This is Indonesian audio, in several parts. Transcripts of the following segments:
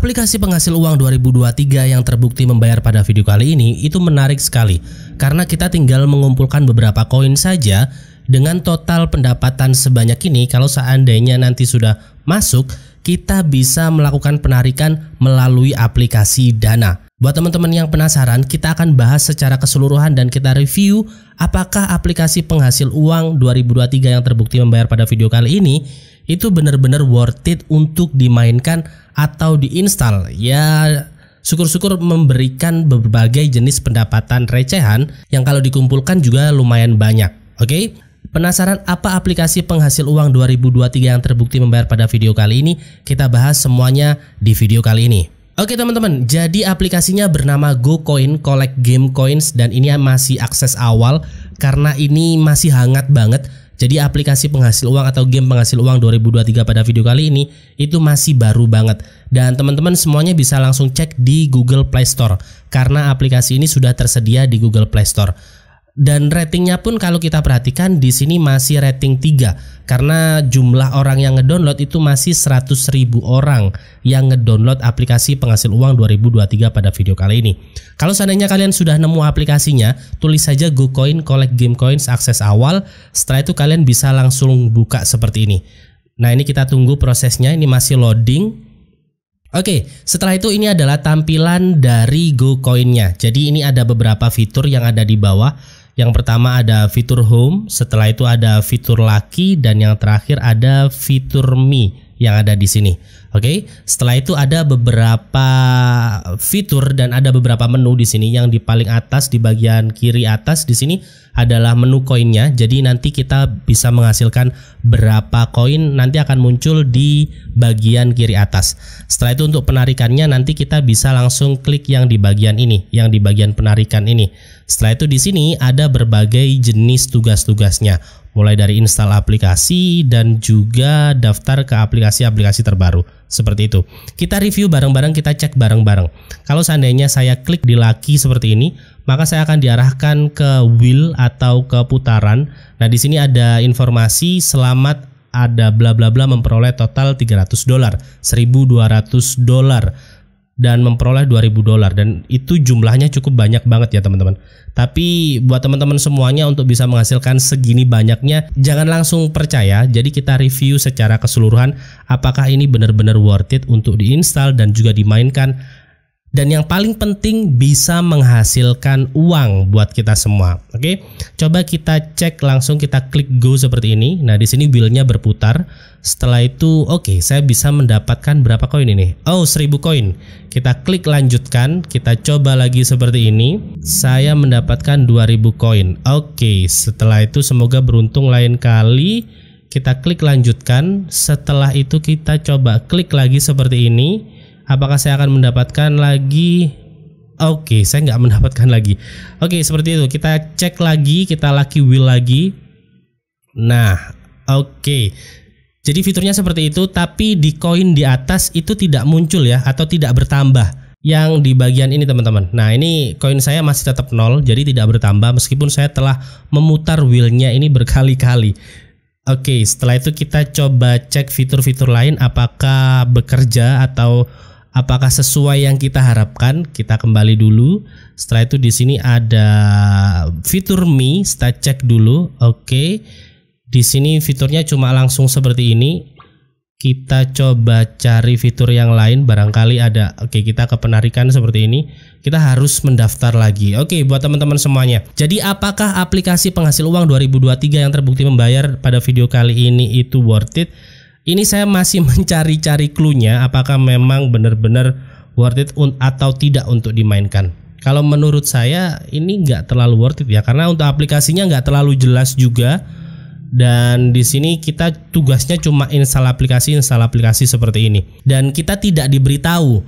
Aplikasi penghasil uang 2023 yang terbukti membayar pada video kali ini itu menarik sekali karena kita tinggal mengumpulkan beberapa koin saja dengan total pendapatan sebanyak ini kalau seandainya nanti sudah masuk kita bisa melakukan penarikan melalui aplikasi Dana. Buat teman-teman yang penasaran, kita akan bahas secara keseluruhan dan kita review apakah aplikasi penghasil uang 2023 yang terbukti membayar pada video kali ini itu benar-benar worth it untuk dimainkan atau diinstal ya syukur-syukur memberikan berbagai jenis pendapatan recehan yang kalau dikumpulkan juga lumayan banyak. Oke? Okay? Penasaran apa aplikasi penghasil uang 2023 yang terbukti membayar pada video kali ini? Kita bahas semuanya di video kali ini. Oke teman-teman, jadi aplikasinya bernama GoCoin Collect Game Coins dan ini masih akses awal karena ini masih hangat banget jadi aplikasi penghasil uang atau game penghasil uang 2023 pada video kali ini itu masih baru banget dan teman-teman semuanya bisa langsung cek di Google Play Store karena aplikasi ini sudah tersedia di Google Play Store dan ratingnya pun kalau kita perhatikan di sini masih rating 3 karena jumlah orang yang ngedownload itu masih 100.000 orang yang ngedownload aplikasi penghasil uang 2023 pada video kali ini. Kalau seandainya kalian sudah nemu aplikasinya, tulis saja GoCoin Collect Game Coins akses awal, setelah itu kalian bisa langsung buka seperti ini. Nah, ini kita tunggu prosesnya, ini masih loading. Oke, setelah itu ini adalah tampilan dari GoCoin-nya. Jadi ini ada beberapa fitur yang ada di bawah yang pertama ada fitur home, setelah itu ada fitur lucky, dan yang terakhir ada fitur me yang ada di sini. Oke, okay? setelah itu ada beberapa fitur dan ada beberapa menu di sini yang di paling atas di bagian kiri atas di sini adalah menu koinnya. Jadi nanti kita bisa menghasilkan berapa koin nanti akan muncul di bagian kiri atas. Setelah itu untuk penarikannya nanti kita bisa langsung klik yang di bagian ini, yang di bagian penarikan ini. Setelah itu di sini ada berbagai jenis tugas-tugasnya, mulai dari install aplikasi dan juga daftar ke aplikasi-aplikasi terbaru. Seperti itu. Kita review bareng-bareng, kita cek bareng-bareng. Kalau seandainya saya klik di laki seperti ini, maka saya akan diarahkan ke wheel atau atau keputaran. Nah, di sini ada informasi selamat ada bla bla bla memperoleh total 300 dolar, 1200 dolar dan memperoleh 2000 dolar dan itu jumlahnya cukup banyak banget ya teman-teman. Tapi buat teman-teman semuanya untuk bisa menghasilkan segini banyaknya jangan langsung percaya. Jadi kita review secara keseluruhan apakah ini benar-benar worth it untuk diinstal dan juga dimainkan dan yang paling penting bisa menghasilkan uang buat kita semua. Oke, coba kita cek langsung kita klik go seperti ini. Nah di sini wheelnya berputar. Setelah itu, oke, okay, saya bisa mendapatkan berapa koin ini? Oh, 1000 koin. Kita klik lanjutkan. Kita coba lagi seperti ini. Saya mendapatkan 2000 koin. Oke, okay, setelah itu semoga beruntung lain kali. Kita klik lanjutkan. Setelah itu kita coba klik lagi seperti ini apakah saya akan mendapatkan lagi Oke, okay, saya nggak mendapatkan lagi. Oke, okay, seperti itu. Kita cek lagi, kita lucky wheel lagi. Nah, oke. Okay. Jadi fiturnya seperti itu, tapi di koin di atas itu tidak muncul ya, atau tidak bertambah. Yang di bagian ini teman-teman. Nah, ini koin saya masih tetap nol, jadi tidak bertambah meskipun saya telah memutar wheelnya ini berkali-kali. Oke, setelah itu kita coba cek fitur-fitur lain apakah bekerja atau apakah sesuai yang kita harapkan? Kita kembali dulu. Setelah itu di sini ada fitur Mi, kita cek dulu. Oke. Okay. Di sini fiturnya cuma langsung seperti ini. Kita coba cari fitur yang lain barangkali ada. Oke, okay, kita ke penarikan seperti ini. Kita harus mendaftar lagi. Oke, okay, buat teman-teman semuanya. Jadi apakah aplikasi penghasil uang 2023 yang terbukti membayar pada video kali ini itu worth it? Ini saya masih mencari-cari clue-nya apakah memang benar-benar worth it atau tidak untuk dimainkan. Kalau menurut saya ini nggak terlalu worth it ya karena untuk aplikasinya nggak terlalu jelas juga dan di sini kita tugasnya cuma install aplikasi install aplikasi seperti ini dan kita tidak diberitahu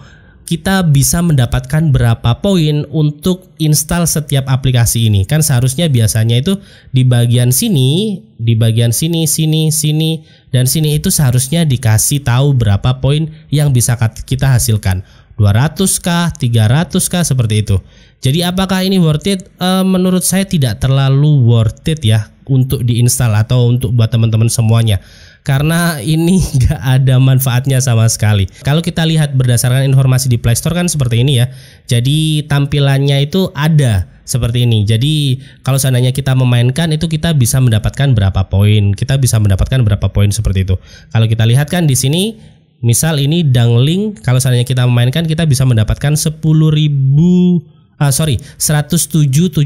kita bisa mendapatkan berapa poin untuk install setiap aplikasi ini. Kan seharusnya biasanya itu di bagian sini, di bagian sini, sini, sini, dan sini itu seharusnya dikasih tahu berapa poin yang bisa kita hasilkan. 200k, 300k seperti itu. Jadi apakah ini worth it? E, menurut saya tidak terlalu worth it ya untuk diinstal atau untuk buat teman-teman semuanya karena ini nggak ada manfaatnya sama sekali. Kalau kita lihat berdasarkan informasi di Play Store kan seperti ini ya. Jadi tampilannya itu ada seperti ini. Jadi kalau seandainya kita memainkan itu kita bisa mendapatkan berapa poin, kita bisa mendapatkan berapa poin seperti itu. Kalau kita lihat kan di sini misal ini dangling kalau seandainya kita memainkan kita bisa mendapatkan 10.000 uh, sorry 107.721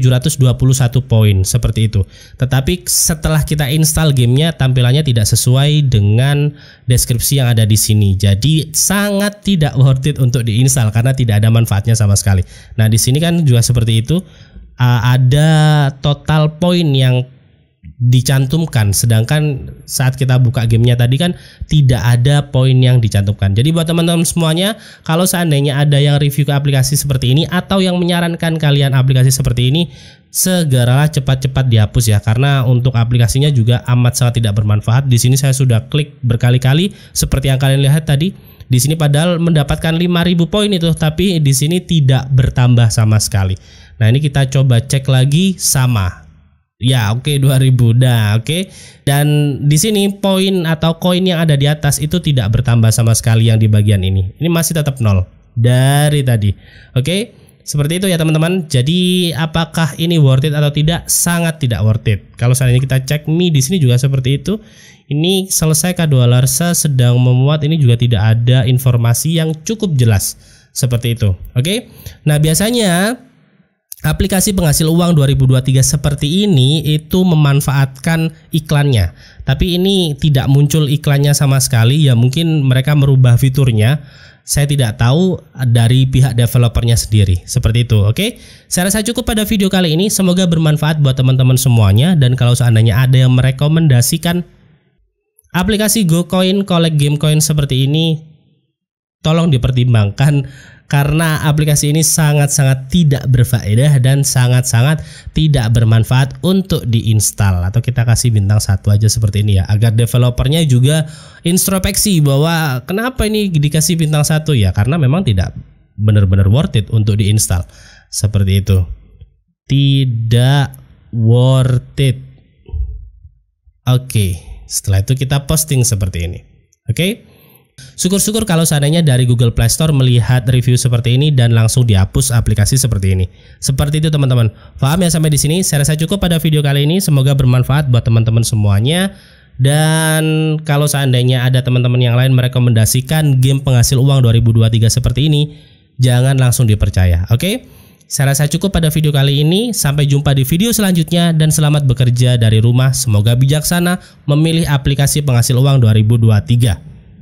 poin seperti itu. Tetapi setelah kita install gamenya tampilannya tidak sesuai dengan deskripsi yang ada di sini. Jadi sangat tidak worth it untuk diinstal karena tidak ada manfaatnya sama sekali. Nah di sini kan juga seperti itu uh, ada total poin yang dicantumkan sedangkan saat kita buka gamenya tadi kan tidak ada poin yang dicantumkan jadi buat teman-teman semuanya kalau seandainya ada yang review ke aplikasi seperti ini atau yang menyarankan kalian aplikasi seperti ini segeralah cepat-cepat dihapus ya karena untuk aplikasinya juga amat sangat tidak bermanfaat di sini saya sudah klik berkali-kali seperti yang kalian lihat tadi di sini padahal mendapatkan 5000 poin itu tapi di sini tidak bertambah sama sekali nah ini kita coba cek lagi sama Ya, oke okay, 2000. Nah, oke. Okay. Dan di sini poin atau koin yang ada di atas itu tidak bertambah sama sekali yang di bagian ini. Ini masih tetap nol dari tadi. Oke. Okay? Seperti itu ya teman-teman. Jadi apakah ini worth it atau tidak? Sangat tidak worth it. Kalau seandainya kita cek Mi di sini juga seperti itu. Ini selesai K2 Larsa sedang memuat ini juga tidak ada informasi yang cukup jelas. Seperti itu. Oke. Okay? Nah, biasanya Aplikasi penghasil uang 2023 seperti ini itu memanfaatkan iklannya. Tapi ini tidak muncul iklannya sama sekali ya mungkin mereka merubah fiturnya. Saya tidak tahu dari pihak developernya sendiri. Seperti itu, oke? Okay? Saya rasa cukup pada video kali ini. Semoga bermanfaat buat teman-teman semuanya dan kalau seandainya ada yang merekomendasikan aplikasi GoCoin, Collect coin seperti ini, tolong dipertimbangkan karena aplikasi ini sangat-sangat tidak berfaedah dan sangat-sangat tidak bermanfaat untuk diinstal atau kita kasih bintang satu aja seperti ini ya agar developernya juga introspeksi bahwa kenapa ini dikasih bintang satu ya karena memang tidak benar-benar worth it untuk diinstal seperti itu tidak worth it oke setelah itu kita posting seperti ini oke okay? Syukur-syukur kalau seandainya dari Google Play Store melihat review seperti ini dan langsung dihapus aplikasi seperti ini. Seperti itu teman-teman. Faham ya sampai di sini? Saya rasa cukup pada video kali ini. Semoga bermanfaat buat teman-teman semuanya. Dan kalau seandainya ada teman-teman yang lain merekomendasikan game penghasil uang 2023 seperti ini, jangan langsung dipercaya. Oke? Okay? Saya rasa cukup pada video kali ini. Sampai jumpa di video selanjutnya dan selamat bekerja dari rumah. Semoga bijaksana memilih aplikasi penghasil uang 2023.